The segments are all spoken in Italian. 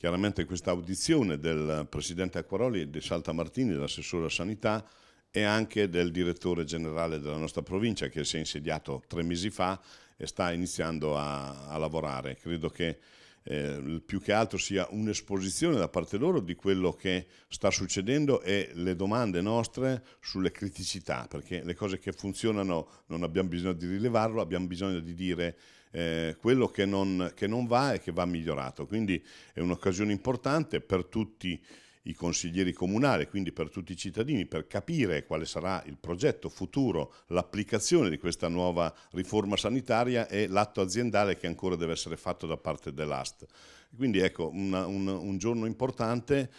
chiaramente questa audizione del Presidente Acquaroli, di Salta Martini, dell'assessore alla sanità e anche del direttore generale della nostra provincia che si è insediato tre mesi fa e sta iniziando a, a lavorare. Credo che eh, più che altro sia un'esposizione da parte loro di quello che sta succedendo e le domande nostre sulle criticità, perché le cose che funzionano non abbiamo bisogno di rilevarlo, abbiamo bisogno di dire eh, quello che non, che non va e che va migliorato. Quindi è un'occasione importante per tutti i consiglieri comunali, quindi per tutti i cittadini, per capire quale sarà il progetto futuro, l'applicazione di questa nuova riforma sanitaria e l'atto aziendale che ancora deve essere fatto da parte dell'AST. Quindi ecco, una, un, un giorno importante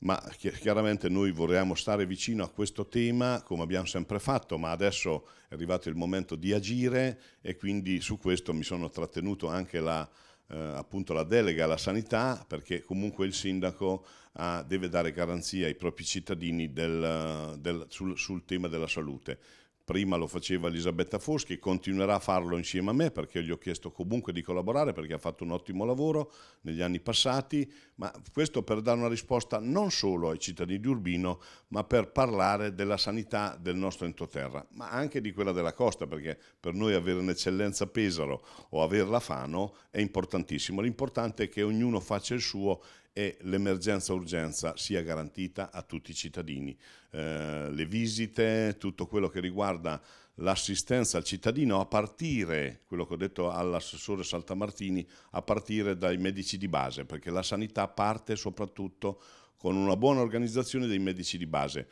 ma chiaramente noi vorremmo stare vicino a questo tema come abbiamo sempre fatto, ma adesso è arrivato il momento di agire e quindi su questo mi sono trattenuto anche la, eh, appunto la delega alla sanità perché comunque il sindaco ha, ah, deve dare garanzia ai propri cittadini del, del, sul, sul tema della salute prima lo faceva Elisabetta Foschi, continuerà a farlo insieme a me perché gli ho chiesto comunque di collaborare perché ha fatto un ottimo lavoro negli anni passati, ma questo per dare una risposta non solo ai cittadini di Urbino, ma per parlare della sanità del nostro entroterra, ma anche di quella della costa, perché per noi avere un'eccellenza Pesaro o averla Fano è importantissimo. L'importante è che ognuno faccia il suo e l'emergenza-urgenza sia garantita a tutti i cittadini. Eh, le visite, tutto quello che riguarda l'assistenza al cittadino a partire, quello che ho detto all'assessore Saltamartini, a partire dai medici di base, perché la sanità parte soprattutto con una buona organizzazione dei medici di base.